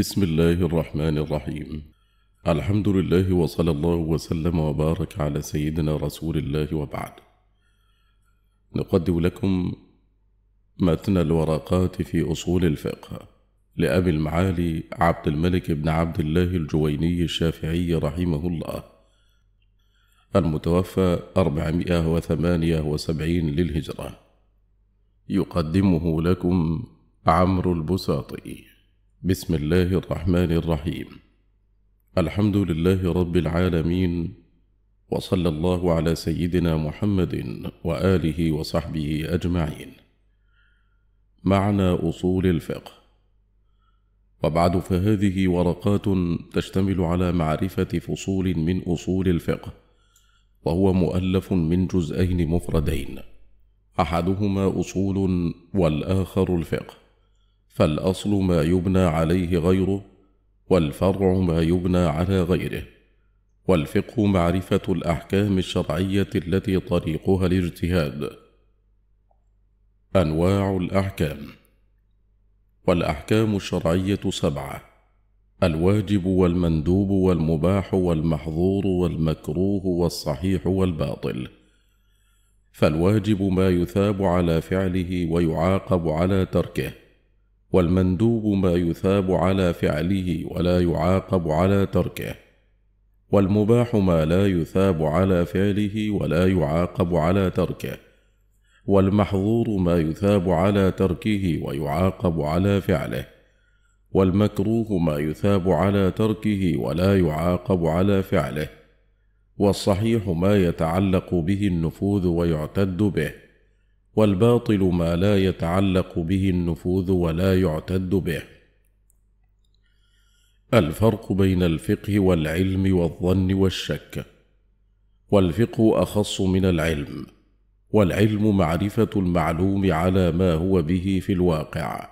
بسم الله الرحمن الرحيم الحمد لله وصلى الله وسلم وبارك على سيدنا رسول الله وبعد نقدم لكم متن الورقات في أصول الفقه لأبي المعالي عبد الملك بن عبد الله الجويني الشافعي رحمه الله المتوفى 478 للهجرة يقدمه لكم عمرو البساطي بسم الله الرحمن الرحيم الحمد لله رب العالمين وصلى الله على سيدنا محمد واله وصحبه اجمعين معنى اصول الفقه وبعد فهذه ورقات تشتمل على معرفه فصول من اصول الفقه وهو مؤلف من جزئين مفردين احدهما اصول والاخر الفقه فالاصل ما يبنى عليه غيره والفرع ما يبنى على غيره والفقه معرفه الاحكام الشرعيه التي طريقها الاجتهاد انواع الاحكام والاحكام الشرعيه سبعه الواجب والمندوب والمباح والمحظور والمكروه والصحيح والباطل فالواجب ما يثاب على فعله ويعاقب على تركه والمندوب ما يثاب على فعله ولا يعاقب على تركه والمباح ما لا يثاب على فعله ولا يعاقب على تركه والمحظور ما يثاب على تركه ويعاقب على فعله والمكروه ما يثاب على تركه ولا يعاقب على فعله والصحيح ما يتعلق به النفوذ ويعتد به والباطل ما لا يتعلق به النفوذ ولا يعتد به الفرق بين الفقه والعلم والظن والشك والفقه اخص من العلم والعلم معرفه المعلوم على ما هو به في الواقع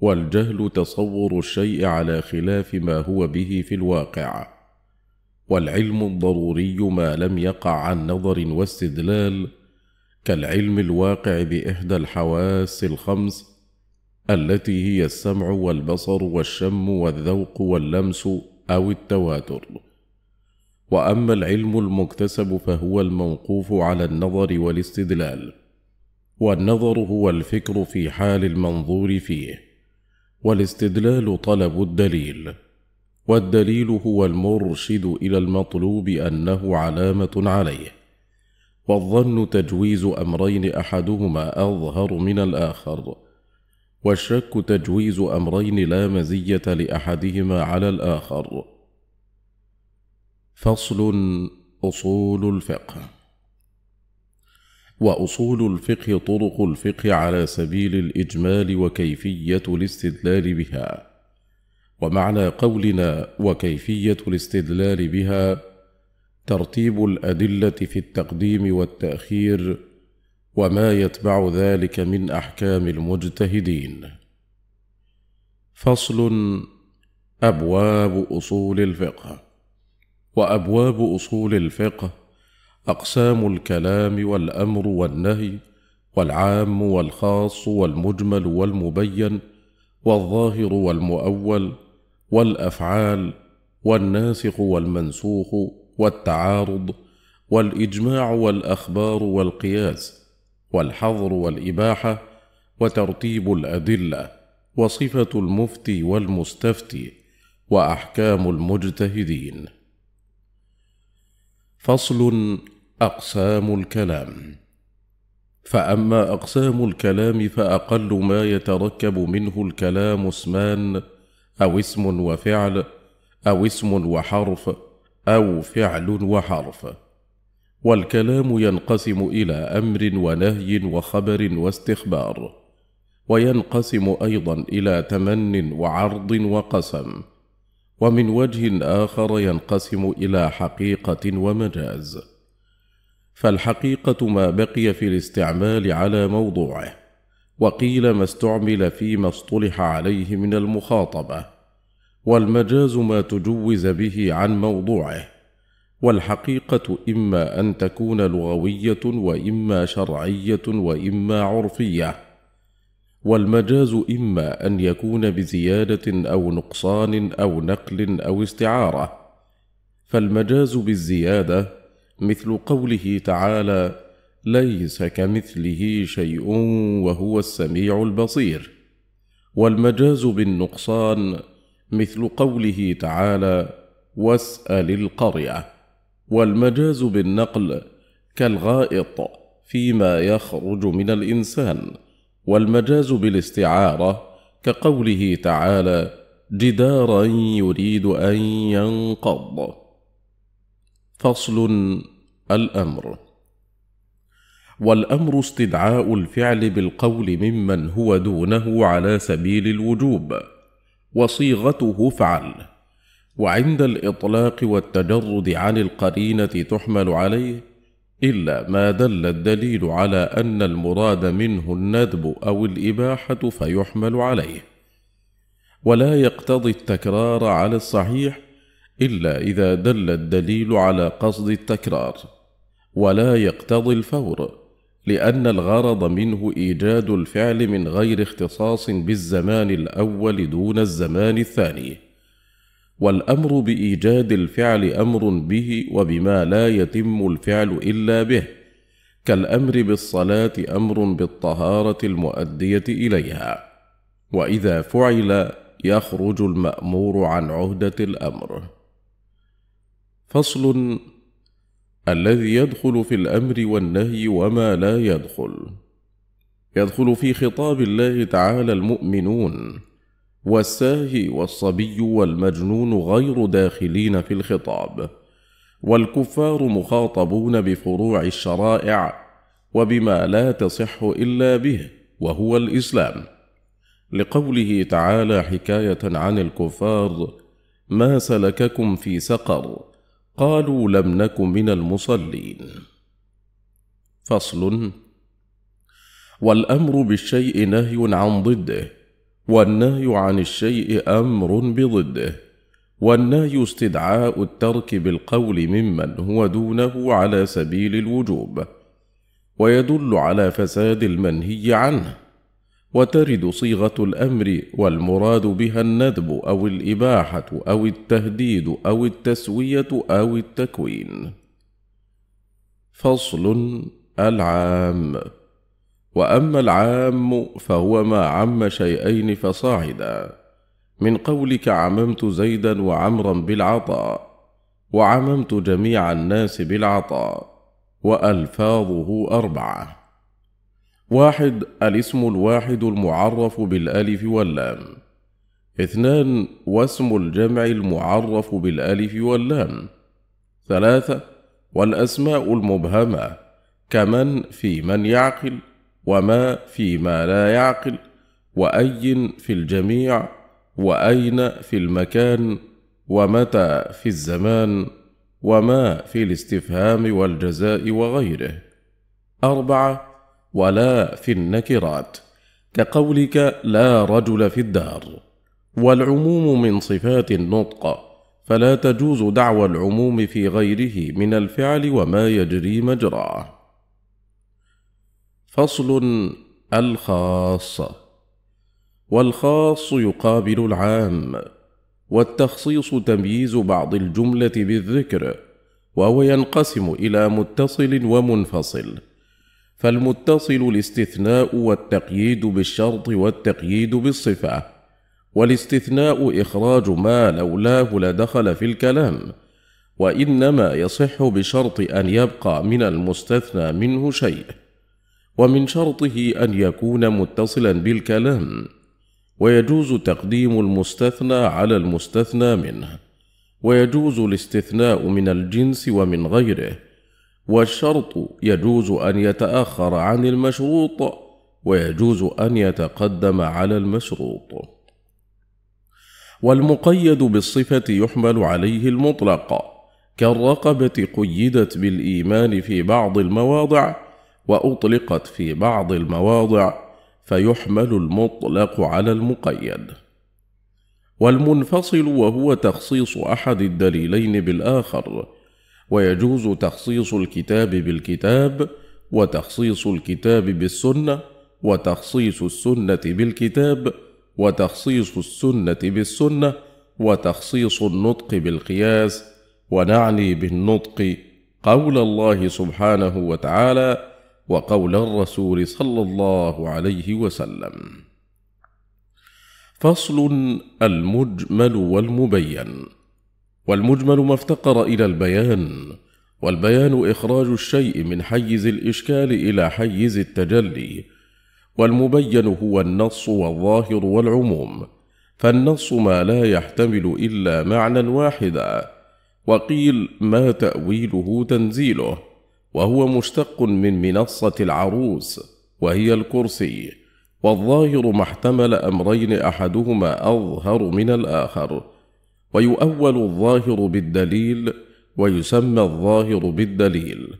والجهل تصور الشيء على خلاف ما هو به في الواقع والعلم الضروري ما لم يقع عن نظر واستدلال كالعلم الواقع باحدى الحواس الخمس التي هي السمع والبصر والشم والذوق واللمس او التواتر واما العلم المكتسب فهو الموقوف على النظر والاستدلال والنظر هو الفكر في حال المنظور فيه والاستدلال طلب الدليل والدليل هو المرشد الى المطلوب انه علامه عليه والظن تجويز امرين احدهما اظهر من الاخر والشك تجويز امرين لا مزيه لاحدهما على الاخر فصل اصول الفقه واصول الفقه طرق الفقه على سبيل الاجمال وكيفيه الاستدلال بها ومعنى قولنا وكيفيه الاستدلال بها ترتيب الادله في التقديم والتاخير وما يتبع ذلك من احكام المجتهدين فصل ابواب اصول الفقه وابواب اصول الفقه اقسام الكلام والامر والنهي والعام والخاص والمجمل والمبين والظاهر والمؤول والافعال والناسخ والمنسوخ والتعارض والاجماع والاخبار والقياس والحظر والاباحه وترتيب الادله وصفه المفتي والمستفتي واحكام المجتهدين فصل اقسام الكلام فاما اقسام الكلام فاقل ما يتركب منه الكلام اسمان او اسم وفعل او اسم وحرف أو فعل وحرف والكلام ينقسم إلى أمر ونهي وخبر واستخبار وينقسم أيضا إلى تمن وعرض وقسم ومن وجه آخر ينقسم إلى حقيقة ومجاز فالحقيقة ما بقي في الاستعمال على موضوعه وقيل ما استعمل فيما اصطلح عليه من المخاطبه والمجاز ما تجوز به عن موضوعه والحقيقه اما ان تكون لغويه واما شرعيه واما عرفيه والمجاز اما ان يكون بزياده او نقصان او نقل او استعاره فالمجاز بالزياده مثل قوله تعالى ليس كمثله شيء وهو السميع البصير والمجاز بالنقصان مثل قوله تعالى واسال القريه والمجاز بالنقل كالغائط فيما يخرج من الانسان والمجاز بالاستعاره كقوله تعالى جدارا يريد ان ينقض فصل الامر والامر استدعاء الفعل بالقول ممن هو دونه على سبيل الوجوب وصيغته فعل وعند الإطلاق والتجرد عن القرينة تحمل عليه إلا ما دل الدليل على أن المراد منه الندب أو الإباحة فيحمل عليه ولا يقتضي التكرار على الصحيح إلا إذا دل الدليل على قصد التكرار ولا يقتضي الفور لان الغرض منه ايجاد الفعل من غير اختصاص بالزمان الاول دون الزمان الثاني والامر بايجاد الفعل امر به وبما لا يتم الفعل الا به كالامر بالصلاه امر بالطهاره المؤديه اليها واذا فعل يخرج المامور عن عهده الامر فصل الذي يدخل في الأمر والنهي وما لا يدخل يدخل في خطاب الله تعالى المؤمنون والساهي والصبي والمجنون غير داخلين في الخطاب والكفار مخاطبون بفروع الشرائع وبما لا تصح الا به وهو الاسلام لقوله تعالى حكايه عن الكفار ما سلككم في سقر قالوا لم نك من المصلين فصل والامر بالشيء نهي عن ضده والنهي عن الشيء امر بضده والنهي استدعاء الترك بالقول ممن هو دونه على سبيل الوجوب ويدل على فساد المنهي عنه وترد صيغه الامر والمراد بها الندب او الاباحه او التهديد او التسويه او التكوين فصل العام واما العام فهو ما عم شيئين فصاعدا من قولك عممت زيدا وعمرا بالعطاء وعممت جميع الناس بالعطاء والفاظه اربعه واحد الاسم الواحد المعرف بالألف واللام اثنان واسم الجمع المعرف بالألف واللام ثلاثة والأسماء المبهمة كمن في من يعقل وما في ما لا يعقل وأي في الجميع وأين في المكان ومتى في الزمان وما في الاستفهام والجزاء وغيره أربعة ولا في النكرات كقولك لا رجل في الدار والعموم من صفات النطق فلا تجوز دعوى العموم في غيره من الفعل وما يجري مجراه فصل الخاص والخاص يقابل العام والتخصيص تمييز بعض الجمله بالذكر وهو ينقسم الى متصل ومنفصل فالمتصل الاستثناء والتقييد بالشرط والتقييد بالصفة والاستثناء إخراج ما لولاه لدخل في الكلام وإنما يصح بشرط أن يبقى من المستثنى منه شيء ومن شرطه أن يكون متصلا بالكلام ويجوز تقديم المستثنى على المستثنى منه ويجوز الاستثناء من الجنس ومن غيره والشرط يجوز أن يتأخر عن المشروط ويجوز أن يتقدم على المشروط والمقيد بالصفة يحمل عليه المطلق كالرقبة قيدت بالإيمان في بعض المواضع وأطلقت في بعض المواضع فيحمل المطلق على المقيد والمنفصل وهو تخصيص أحد الدليلين بالآخر ويجوز تخصيص الكتاب بالكتاب وتخصيص الكتاب بالسنه وتخصيص السنه بالكتاب وتخصيص السنه بالسنه وتخصيص النطق بالقياس ونعني بالنطق قول الله سبحانه وتعالى وقول الرسول صلى الله عليه وسلم فصل المجمل والمبين والمجمل ما افتقر إلى البيان والبيان إخراج الشيء من حيز الإشكال إلى حيز التجلي والمبين هو النص والظاهر والعموم فالنص ما لا يحتمل إلا معنى واحدا وقيل ما تأويله تنزيله وهو مشتق من منصة العروس وهي الكرسي والظاهر ما احتمل أمرين أحدهما أظهر من الآخر ويؤول الظاهر بالدليل ويسمى الظاهر بالدليل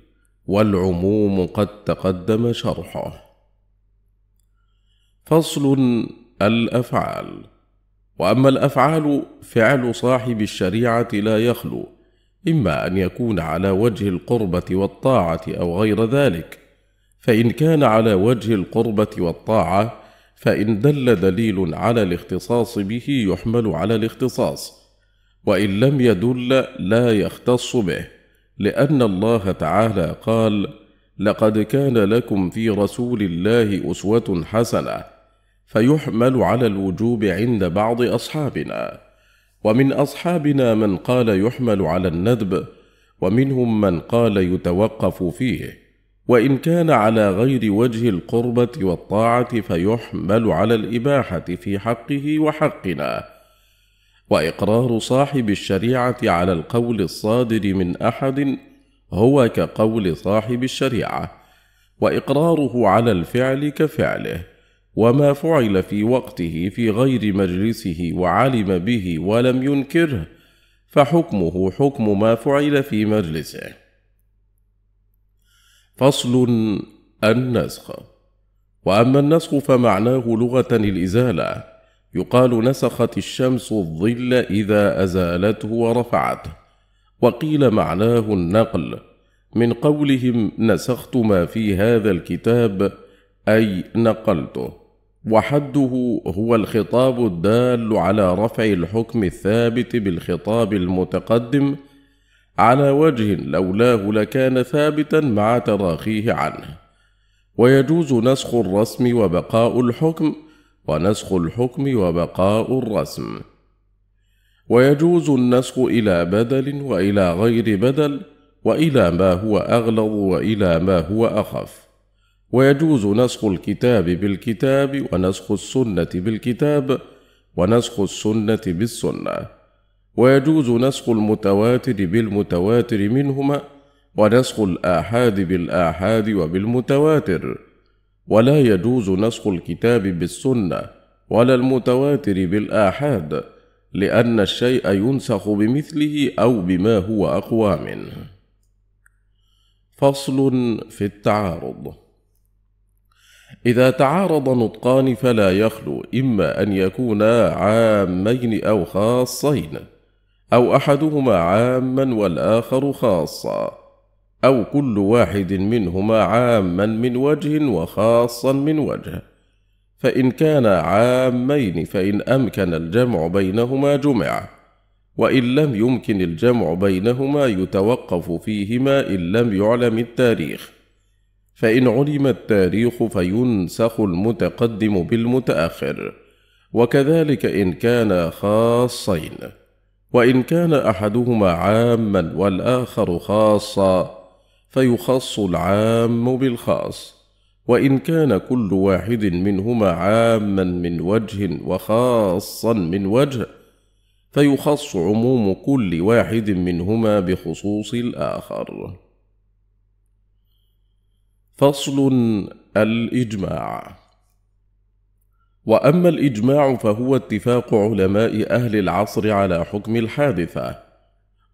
والعموم قد تقدم شرحه فصل الافعال واما الافعال فعل صاحب الشريعه لا يخلو اما ان يكون على وجه القربه والطاعه او غير ذلك فان كان على وجه القربه والطاعه فان دل دليل على الاختصاص به يحمل على الاختصاص وان لم يدل لا يختص به لان الله تعالى قال لقد كان لكم في رسول الله اسوه حسنه فيحمل على الوجوب عند بعض اصحابنا ومن اصحابنا من قال يحمل على الندب ومنهم من قال يتوقف فيه وان كان على غير وجه القربه والطاعه فيحمل على الاباحه في حقه وحقنا واقرار صاحب الشريعه على القول الصادر من احد هو كقول صاحب الشريعه واقراره على الفعل كفعله وما فعل في وقته في غير مجلسه وعلم به ولم ينكره فحكمه حكم ما فعل في مجلسه فصل النسخ واما النسخ فمعناه لغه الازاله يقال نسخت الشمس الظل إذا أزالته ورفعته وقيل معناه النقل من قولهم نسخت ما في هذا الكتاب أي نقلته وحده هو الخطاب الدال على رفع الحكم الثابت بالخطاب المتقدم على وجه لولاه لكان ثابتا مع تراخيه عنه ويجوز نسخ الرسم وبقاء الحكم ونسخ الحكم وبقاء الرسم ويجوز النسخ الى بدل والى غير بدل والى ما هو اغلظ والى ما هو اخف ويجوز نسخ الكتاب بالكتاب ونسخ السنه بالكتاب ونسخ السنه بالسنه ويجوز نسخ المتواتر بالمتواتر منهما ونسخ الآحاد بالآحاد وبالمتواتر ولا يجوز نسخ الكتاب بالسنه ولا المتواتر بالاحاد لان الشيء ينسخ بمثله او بما هو اقوى منه فصل في التعارض اذا تعارض نطقان فلا يخلو اما ان يكونا عامين او خاصين او احدهما عاما والاخر خاصا أو كل واحد منهما عاما من وجه وخاصا من وجه فإن كان عامين فإن أمكن الجمع بينهما جمع وإن لم يمكن الجمع بينهما يتوقف فيهما إن لم يعلم التاريخ فإن علم التاريخ فينسخ المتقدم بالمتأخر وكذلك إن كان خاصين وإن كان أحدهما عاما والآخر خاصا فيخص العام بالخاص وان كان كل واحد منهما عاما من وجه وخاصا من وجه فيخص عموم كل واحد منهما بخصوص الاخر فصل الاجماع واما الاجماع فهو اتفاق علماء اهل العصر على حكم الحادثه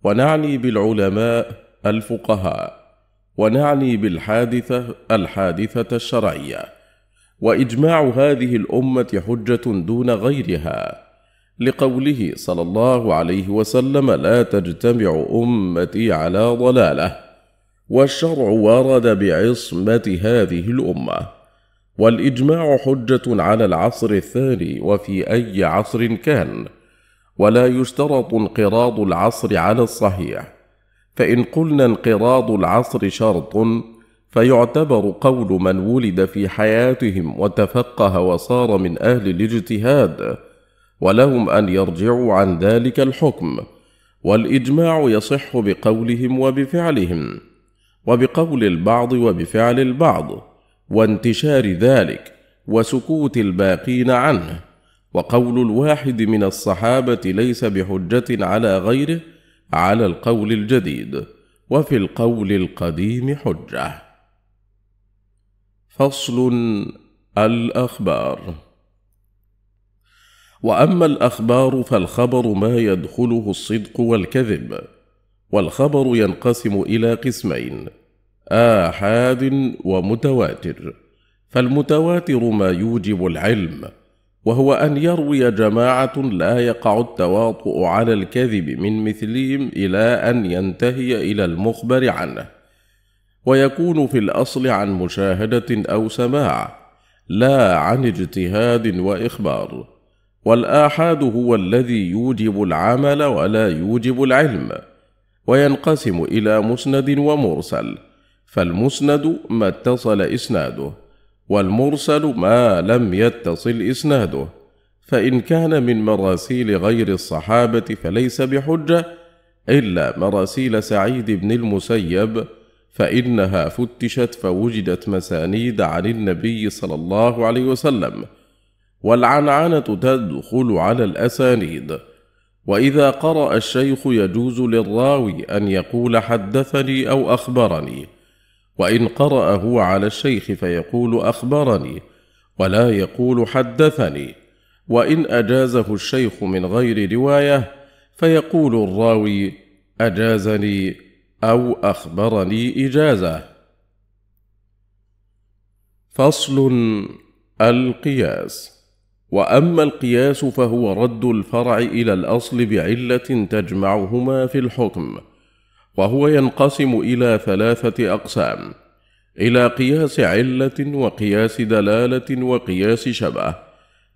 ونعني بالعلماء الفقهاء ونعني بالحادثة الحادثة الشرعية وإجماع هذه الأمة حجة دون غيرها لقوله صلى الله عليه وسلم لا تجتمع أمتي على ضلالة والشرع ورد بعصمة هذه الأمة والإجماع حجة على العصر الثاني وفي أي عصر كان ولا يشترط انقراض العصر على الصحيح فان قلنا انقراض العصر شرط فيعتبر قول من ولد في حياتهم وتفقه وصار من اهل الاجتهاد ولهم ان يرجعوا عن ذلك الحكم والاجماع يصح بقولهم وبفعلهم وبقول البعض وبفعل البعض وانتشار ذلك وسكوت الباقين عنه وقول الواحد من الصحابه ليس بحجه على غيره على القول الجديد وفي القول القديم حجه فصل الاخبار واما الاخبار فالخبر ما يدخله الصدق والكذب والخبر ينقسم الى قسمين احاد ومتواتر فالمتواتر ما يوجب العلم وهو أن يروي جماعة لا يقع التواطؤ على الكذب من مثلهم إلى أن ينتهي إلى المخبر عنه، ويكون في الأصل عن مشاهدة أو سماع، لا عن اجتهاد وإخبار، والآحاد هو الذي يوجب العمل ولا يوجب العلم، وينقسم إلى مسند ومرسل، فالمسند ما اتصل إسناده، والمرسل ما لم يتصل إسناده فإن كان من مراسيل غير الصحابة فليس بحجة إلا مراسيل سعيد بن المسيب فإنها فتشت فوجدت مسانيد عن النبي صلى الله عليه وسلم والعنعنة تدخل على الأسانيد وإذا قرأ الشيخ يجوز للراوي أن يقول حدثني أو أخبرني وإن قرأه على الشيخ فيقول أخبرني ولا يقول حدثني وإن أجازه الشيخ من غير رواية فيقول الراوي أجازني أو أخبرني إجازة فصل القياس واما القياس فهو رد الفرع الى الاصل بعله تجمعهما في الحكم وهو ينقسم الى ثلاثه اقسام الى قياس عله وقياس دلاله وقياس شبه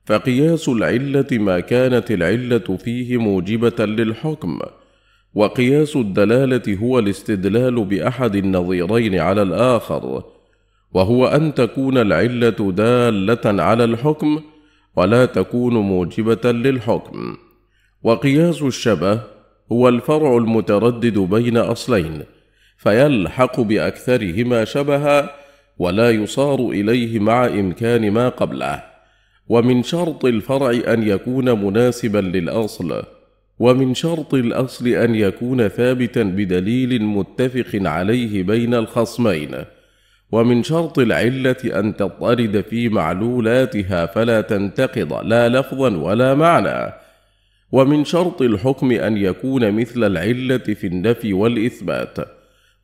فقياس العله ما كانت العله فيه موجبه للحكم وقياس الدلاله هو الاستدلال باحد النظيرين على الاخر وهو ان تكون العله داله على الحكم ولا تكون موجبه للحكم وقياس الشبه هو الفرع المتردد بين اصلين فيلحق باكثرهما شبها ولا يصار اليه مع امكان ما قبله ومن شرط الفرع ان يكون مناسبا للاصل ومن شرط الاصل ان يكون ثابتا بدليل متفق عليه بين الخصمين ومن شرط العله ان تضطرد في معلولاتها فلا تنتقض لا لفظا ولا معنى ومن شرط الحكم أن يكون مثل العلة في النفي والإثبات،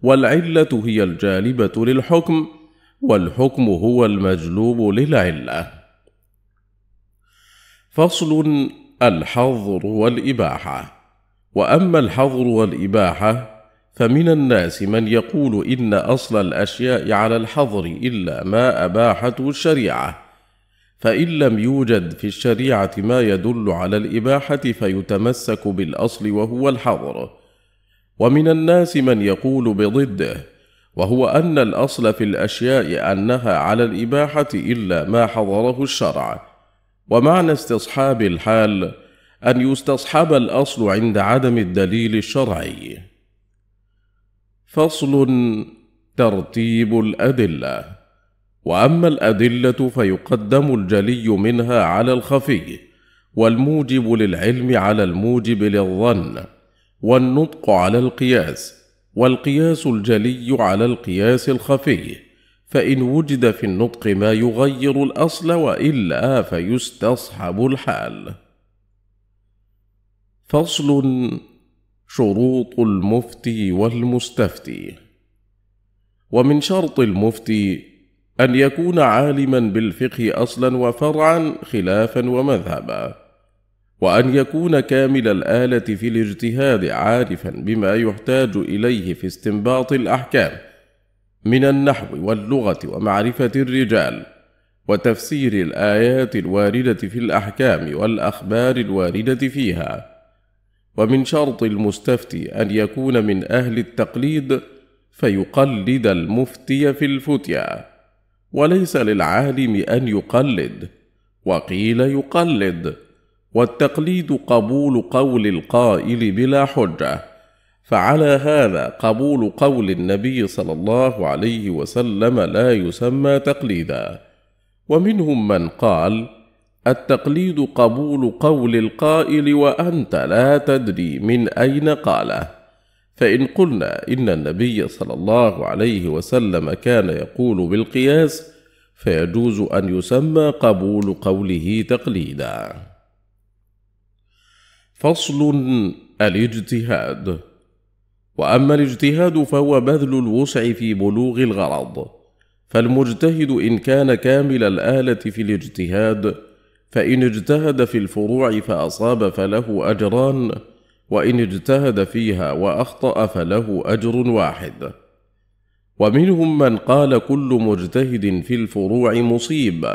والعلة هي الجالبة للحكم، والحكم هو المجلوب للعلة. فصل الحظر والإباحة وأما الحظر والإباحة فمن الناس من يقول إن أصل الأشياء على الحظر إلا ما أباحته الشريعة فان لم يوجد في الشريعه ما يدل على الاباحه فيتمسك بالاصل وهو الحظر ومن الناس من يقول بضده وهو ان الاصل في الاشياء انها على الاباحه الا ما حظره الشرع ومعنى استصحاب الحال ان يستصحب الاصل عند عدم الدليل الشرعي فصل ترتيب الادله واما الادله فيقدم الجلي منها على الخفي والموجب للعلم على الموجب للظن والنطق على القياس والقياس الجلي على القياس الخفي فان وجد في النطق ما يغير الاصل والا فيستصحب الحال فصل شروط المفتي والمستفتي ومن شرط المفتي أن يكون عالما بالفقه أصلا وفرعا خلافا ومذهبا وأن يكون كامل الآلة في الاجتهاد عارفا بما يحتاج إليه في استنباط الأحكام من النحو واللغة ومعرفة الرجال وتفسير الآيات الواردة في الأحكام والأخبار الواردة فيها ومن شرط المستفتي أن يكون من أهل التقليد فيقلد المفتي في الفتيا وليس للعالم ان يقلد وقيل يقلد والتقليد قبول قول القائل بلا حجه فعلى هذا قبول قول النبي صلى الله عليه وسلم لا يسمى تقليدا ومنهم من قال التقليد قبول قول القائل وانت لا تدري من اين قاله فإن قلنا إن النبي صلى الله عليه وسلم كان يقول بالقياس فيجوز أن يسمى قبول قوله تقليدا. فصل الاجتهاد وأما الاجتهاد فهو بذل الوسع في بلوغ الغرض، فالمجتهد إن كان كامل الآلة في الاجتهاد، فإن اجتهد في الفروع فأصاب فله أجران، وان اجتهد فيها واخطا فله اجر واحد ومنهم من قال كل مجتهد في الفروع مصيب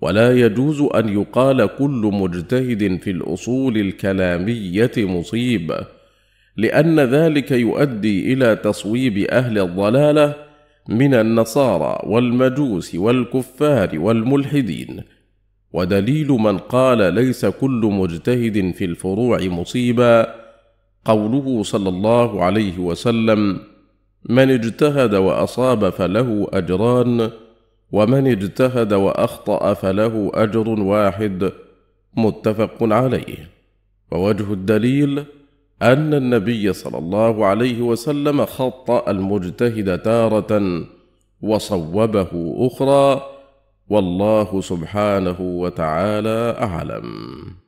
ولا يجوز ان يقال كل مجتهد في الاصول الكلاميه مصيب لان ذلك يؤدي الى تصويب اهل الضلاله من النصارى والمجوس والكفار والملحدين ودليل من قال ليس كل مجتهد في الفروع مصيبا قوله صلى الله عليه وسلم من اجتهد واصاب فله اجران ومن اجتهد واخطا فله اجر واحد متفق عليه ووجه الدليل ان النبي صلى الله عليه وسلم خطا المجتهد تاره وصوبه اخرى والله سبحانه وتعالى اعلم